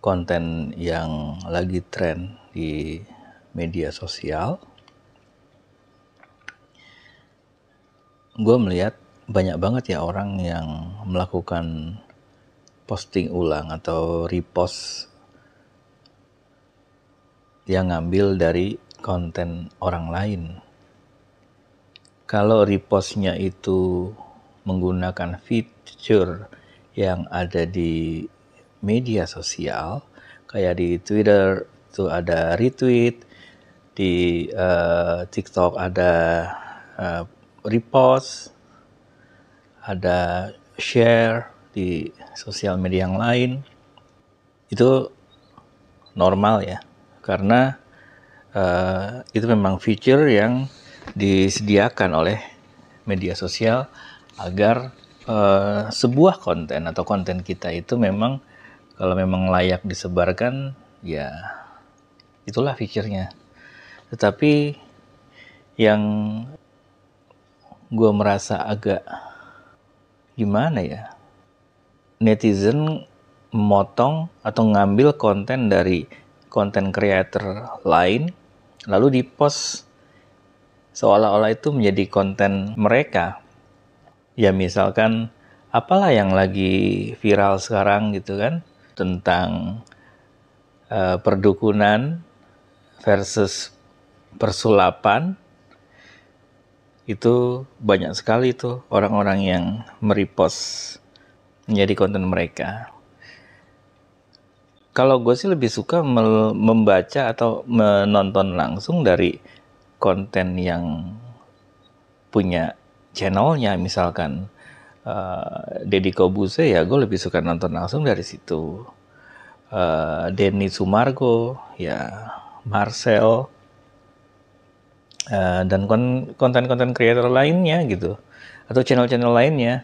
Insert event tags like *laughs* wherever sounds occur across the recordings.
konten yang lagi tren di media sosial, gue melihat banyak banget ya orang yang melakukan posting ulang atau repost yang ngambil dari konten orang lain. Kalau repostnya itu menggunakan fitur yang ada di media sosial kayak di Twitter itu ada retweet, di uh, TikTok ada uh, repost, ada share di sosial media yang lain. Itu normal ya, karena uh, itu memang feature yang disediakan oleh media sosial agar uh, sebuah konten atau konten kita itu memang kalau memang layak disebarkan, ya itulah pikirnya. Tetapi yang gue merasa agak gimana ya, netizen memotong atau ngambil konten dari konten creator lain, lalu dipost seolah-olah itu menjadi konten mereka. Ya misalkan apalah yang lagi viral sekarang gitu kan, tentang uh, perdukunan versus persulapan itu banyak sekali tuh orang-orang yang meripos menjadi konten mereka. Kalau gue sih lebih suka membaca atau menonton langsung dari konten yang punya channelnya misalkan uh, Deddy Kobuse ya gue lebih suka nonton langsung dari situ uh, Denny Sumargo ya Marcel uh, dan konten-konten creator lainnya gitu atau channel-channel lainnya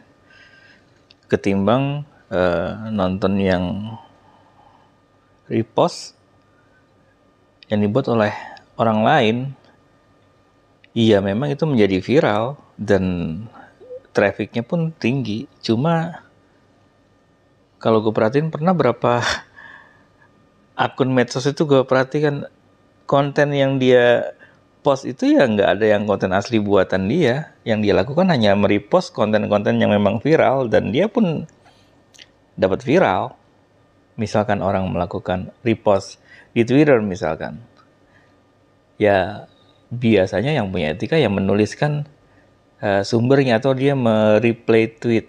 ketimbang uh, nonton yang repost yang dibuat oleh orang lain iya memang itu menjadi viral dan trafficnya pun tinggi cuma kalau gue perhatiin pernah berapa *laughs* akun medsos itu gue perhatikan konten yang dia post itu ya nggak ada yang konten asli buatan dia yang dia lakukan hanya merepost konten-konten yang memang viral dan dia pun dapat viral misalkan orang melakukan repost di Twitter misalkan ya biasanya yang punya etika yang menuliskan uh, sumbernya atau dia mereplay tweet.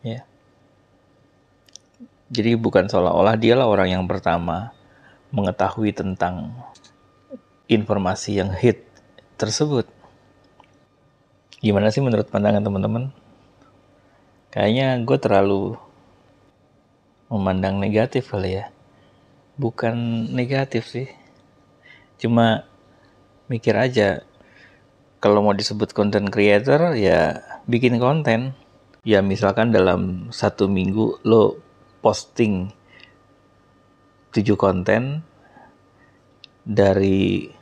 Ya. Jadi bukan seolah-olah dialah orang yang pertama mengetahui tentang informasi yang hit tersebut. Gimana sih menurut pandangan teman-teman? Kayaknya gue terlalu memandang negatif kali ya. Bukan negatif sih. Cuma mikir aja kalau mau disebut content creator ya bikin konten ya misalkan dalam satu minggu lo posting tujuh konten dari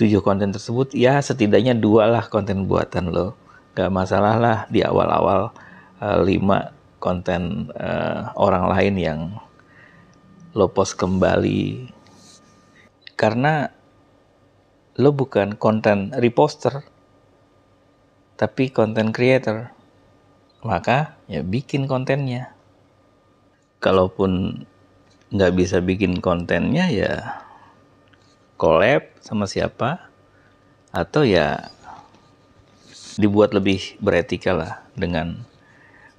tujuh konten tersebut ya setidaknya dua lah konten buatan lo gak masalah lah di awal-awal eh, lima konten uh, orang lain yang lo post kembali karena lo bukan konten reposter tapi konten creator maka ya bikin kontennya kalaupun nggak bisa bikin kontennya ya collab sama siapa atau ya dibuat lebih beretika lah dengan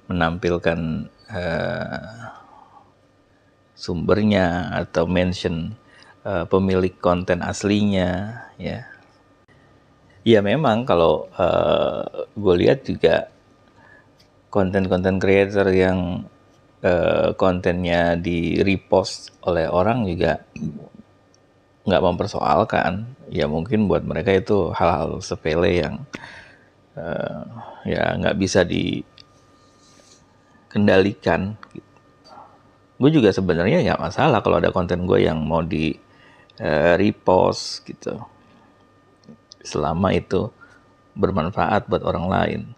menampilkan uh, sumbernya atau mention uh, pemilik konten aslinya ya ya memang kalau uh, eh, gue lihat juga konten-konten creator yang eh, kontennya di repost oleh orang juga nggak mempersoalkan ya mungkin buat mereka itu hal-hal sepele yang uh, ya nggak bisa dikendalikan gue juga sebenarnya ya masalah kalau ada konten gue yang mau di uh, repost gitu selama itu bermanfaat buat orang lain